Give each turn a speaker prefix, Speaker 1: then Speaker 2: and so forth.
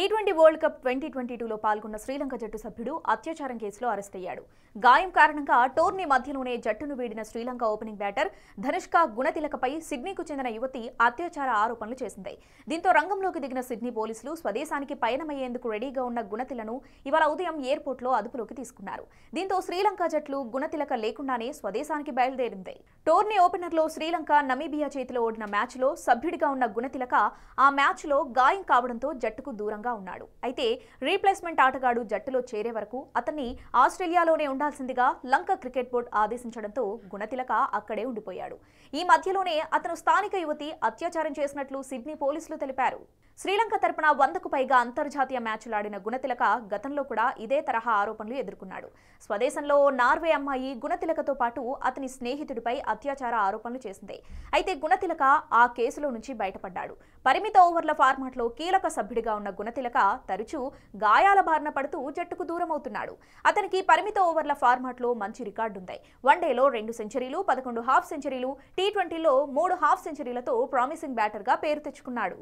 Speaker 1: tea twenty world cup twenty twenty టూలో పాల్గొన్న శ్రీలంక జట్టు సభ్యుడు అత్యాచారం కేసులో అరెస్ట్ అయ్యాడు గాయం కారణంగా టోర్నీ మధ్యలోనే జట్టును వీడిన శ్రీలంక ఓపెనింగ్ బ్యాటర్ ధనుష్క గుణతిలకపై సిడ్నీకు చెందిన యువతి అత్యాచార ఆరోపణలు చేసింది దీంతో రంగంలోకి దిగిన సిడ్నీ పోలీసులు స్వదేశానికి పయనమయ్యేందుకు రెడీగా ఉన్న గుణతిలను ఇవాళ ఉదయం ఎయిర్పోర్ట్లో అదుపులోకి తీసుకున్నారు దీంతో శ్రీలంక జట్లు గుణతిలక లేకుండానే స్వదేశానికి బయలుదేరింది టోర్నీ ఓపెనర్లో శ్రీలంక నమీబియా చేతిలో ఓడిన మ్యాచ్లో సభ్యుడిగా ఉన్న గుణతిలక ఆ మ్యాచ్లో గాయం కావడంతో జట్టుకు దూరంగా ఆటగాడుగా ఉన్నాడు అయితే రీప్లేస్మెంట్ ఆటగాడు జట్టులో చేరే వరకు అతన్ని ఆస్ట్రేలియాలోనే ఉండాల్సిందిగా లంక క్రికెట్ బోర్డు ఆదేశించడంతో గుణతిలక అక్కడే ఉండిపోయాడు ఈ మధ్యలోనే అతను స్థానిక యువతి అత్యాచారం చేసినట్లు సిడ్నీ పోలీసులు తెలిపారు శ్రీలంక తరపున వందకు పైగా అంతర్జాతీయ ఆడిన గుణతిలక గతంలో కూడా ఇదే తరహా ఆరోపణలు ఎదుర్కొన్నాడు స్వదేశంలో నార్వే అమ్మాయి గుణతిలకతో పాటు అతని స్నేహితుడిపై అత్యాచార ఆరోపణలు చేసింది అయితే గుణతిలక ఆ కేసులో నుంచి బయటపడ్డాడు పరిమిత ఓవర్ల ఫార్మాట్లో కీలక సభ్యుడిగా ఉన్న గుణ గుణతిలక తరచూ గాయాల బారిన పడుతూ జట్టుకు దూరమవుతున్నాడు అతనికి పరిమిత ఓవర్ల ఫార్మాట్లో మంచి రికార్డుంది వన్డేలో రెండు సెంచరీలు పదకొండు హాఫ్ సెంచరీలు టీ ట్వంటీలో మూడు హాఫ్ సెంచరీలతో ప్రామిసింగ్ బ్యాటర్గా పేరు తెచ్చుకున్నాడు